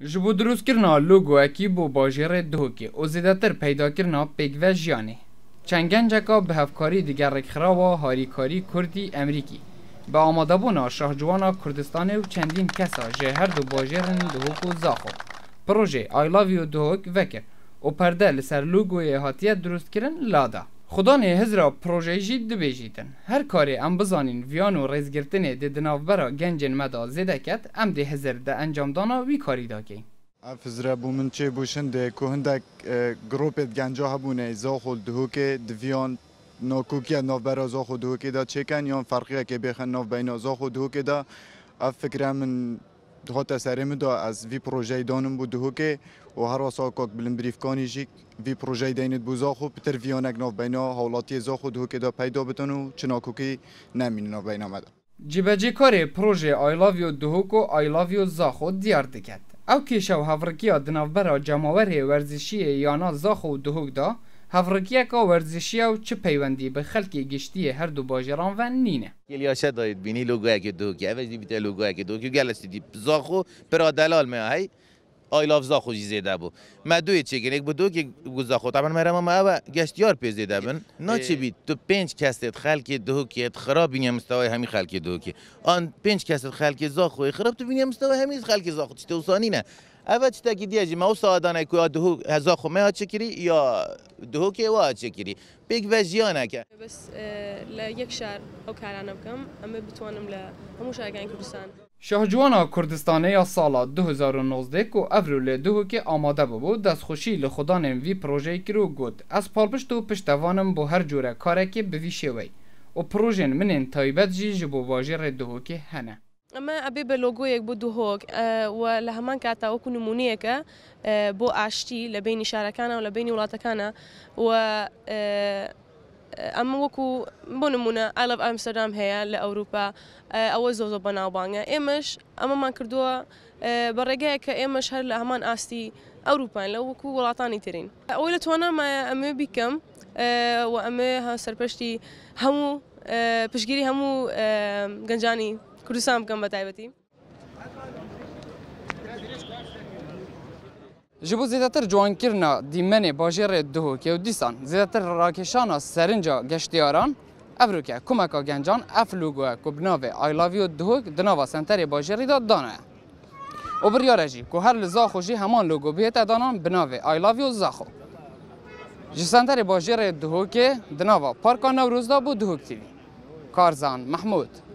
Ji bo dirûzkirina logoyekî bo bajarê e dihokê û zêdetir peydakirina pêkve jiyanê. Çengenceka bi hevkarî di gerêkxirawa e harîkarî Kurdî Emerîkî. Bi amadebûna şahcivana Kurdistanê û çendîn kesa ji her du bajarên dihok û zaxo. Proje I Love You Dihok vekir û perde li ser logoyê e hatiye dirûzkirin lada. خدا نه هزرا پروژه جی دبیجیتن هر کاری ام بزانین ویان و رزگرتن دی دناوبرا گنجن مدا زدکت ام دی هزر ده دا انجام دانا وی کاری داکی گروپ بومن چه بوشن ده که هندک گروپت گنجا هبونه زاخل دی ویان ناکوکی نوبرا زاخل دا چکن یا فرقی که بخن نوب بین زاخل دهوکه دا اف فکر من تا سریم دا از وی پروژه دانم بود که و هر واسا کاک بلن بریفکانی وی پروژه دینت بوزا خو پتر ویانک ناف بینا حولاتی زا خود که دا پیدا بتن و چناکو که نمین ناف بینا مدن جیبجی کار پروژه آی لاویو دهوک و آی زا خود دیار دکت او هفرکی و هفرکیا دنافبرا جماوره ورزشی یانا زاخو و دهو دا که ورزشی و چه پیوندی به گشتی هر دو باجران و نینه. نینە آشه دایت بینی که دۆکی بیتر لوگو که دو که گلستی و پرادلال پرادلال میاهی آیلاف زاخو زیده بو ما دوی چگین یک بدو که گزاخو طبعا مرا ما اوه گشتیار پیز پزیده بن نا چی بی تو پنج کسیت خلک دو که خراب بینیم مستوای همی خلک دو آن پنج کسیت خلک زاخو خراب تو بینیم مستوای همی خلک زاخو چی توسانی نه اوه چی تاکی دیجی ما او سادانه که دو زاخو ما کری یا دو که وا چکری بیگ وجیانه که بس لیک یک شهر او کارانم کم اما بتوانم ل همون شهر کردن Şahcuwana Kurdistanê ya sala 2019 ku evro lê duhokê amade bûbû destxweşî li xudanên vî projeyê kir û got ez palpişt û piştevanim bo her cure karekê bi vî şêwey û projên minên taybet jî ji bo bajê rêduhokê hene. ئەمە ئەبێ بە لۆگۆیەک بۆ دووهۆک لە هەمان کاتا وەکو نمونونەیەەکە بۆ ئاشتی لە بینی شارەکانە و لە بینی وڵاتەکانە ئەمە وەکو بۆ نمونە ئالف ئەمسەردام هەیە لە ئەوروپا ئەوە زۆ زۆ بەناوبانگە ئێمەش ئەمەمان کردووە بە ڕێگایە کە ئێمەش هەر لە هەمان ئاستی ئەوروپان لە وەکو وڵاتانی ترین ئەوەی لە توانامایە ئەمێ بیکەم و ئەمێ سەرپەشتی هەموو پشگیری هەموو گەنجانی کوردستان بکەم بە تایبەتی. جبو زیاتر جوان کرنا دیمنه باجیر دو که دیسان زیاتر راکشانا سرنجا گشتیاران افروکه کمک گنجان افلوگو کبناوه ایلافیو love you دو دناوه سنتری باجری داد دانه او جی که هر لزاخو همان لوگو بیت دانان بناوه ایلافیو و زاخو جی سنتری باجر دو که دا بود کارزان محمود